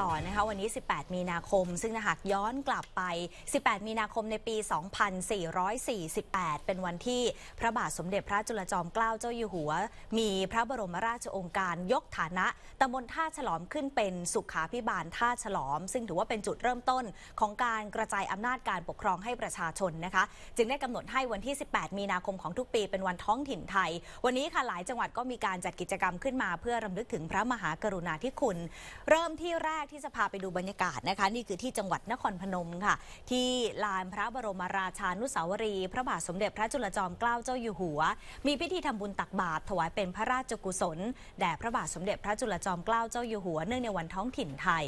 ต่อนะคะวันนี้ 18 มีนาคม ซึ่งหากย้อนกลับไป 18 มีนาคมในปี 2448 เป็นวันที่พระบาทสมเด็จพระจุลจอมเกล้าเจ้าอยู่หัวมีพระบรมราชองค์การ ยกฐานะตำบลท่าฉลอม ขึ้นเป็นสุขาพิบาลท่าฉลอม ซึ่งถือว่าเป็นจุดเริ่มต้นของการกระจายอำนาจการปกครองให้ประชาชนนะคะ จึงได้กำหนดให้วันที่ 18 มีนาคมของทุกปีเป็นวันท้องถิ่นไทย วันนี้ค่ะหลายจังหวัดก็มีการจัดกิจกรรมขึ้นมาเพื่อรำลึกถึงพระมหากรุณาธิคุณ เริ่มที่แรกกที่จะพาไปดูบรรยากาศนะคะ นี่คือที่จังหวัดนครพนมค่ะ ที่ลานพระบรมราชานุสาวรีย์พระบาทสมเด็จพระจุลจอมเกล้าเจ้าอยู่หัว มีพิธีทำบุญตักบาตรถวายเป็นพระราชกุศลแด่พระบาทสมเด็จพระจุลจอมเกล้าเจ้าอยู่หัวเนื่องในวันท้องถิ่นไทย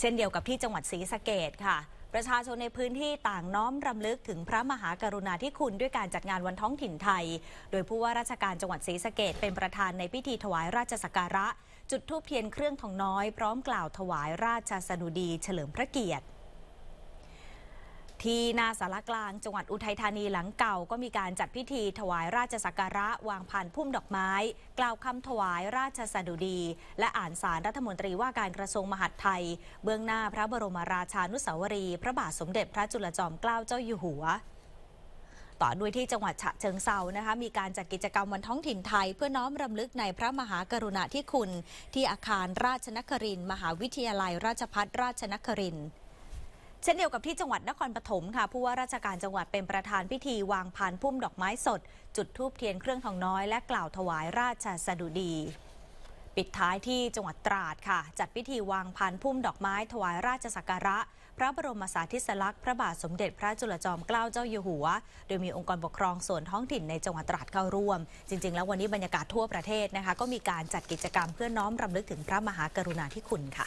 เช่นเดียวกับที่จังหวัดศรีสะเกดค่ะ ประชาชนในพื้นที่ต่างน้อมรำลึกถึงพระมหากรุณาธิคุณด้วยการจัดงานวันท้องถิ่นไทย โดยผู้ว่าราชการจังหวัดศรีสะเกดเป็นประธานในพิธีถวายราชสักการะจุดธูปเทียนเครื่องทองน้อยพร้อมกล่าวถวายราชสนุดีเฉลิมพระเกียรติ ที่นาสารกลางจังหวัดอุทัยธานีหลังเก่าก็มีการจัดพิธีถวายราชสักการะวางผ่านพุ่มดอกไม้ กล่าวคำถวายราชสดุดี และอ่านสารรัฐมนตรีว่าการกระทรวงมหาดไทย เบื้อง หน้าพระบรมราชานุสาวรีพระบาทสมเด็จพระจุลจอมเกล้าเจ้าอยู่หัวต่อด้วยที่จังหวัดฉะเชิงเซานะคะมีการจัดกกิจกรรมวันท้องถิ่นไทย เพื่อน้อมรำลึกในพระมหากรุณาธิคุณที่อาคารราชนครินมหาวิทยาลัยราชพัฒราชนครินเช่นเดียวกับที่จังหวัดนครปฐมค่ะผู้ว่าราชการจังหวัดเป็นประธานพิธีวางพานพุ่มดอกไม้สด จุดธูปเทียนเครื่องทองน้อยและกล่าวถวายราชสดุดีปิดท้ายที่จังหวัดตราดค่ะ จัดพิธีวางพันพุ่มดอกไม้ถวายราชสักการะ พระบรมสาธิสลักษณ์พระบาทสมเด็จพระจุลจอมเกล้าเจ้าอยู่หัว โดยมีองค์กรปกครองส่วนท้องถิ่นในจังหวัดตราดเข้าร่วม จริงๆ แล้ววันนี้บรรยากาศทั่วประเทศนะคะก็มีการจัดกิจกรรมเพื่อน้อมรำลึกถึงพระมหากรุณาธิคุณค่ะ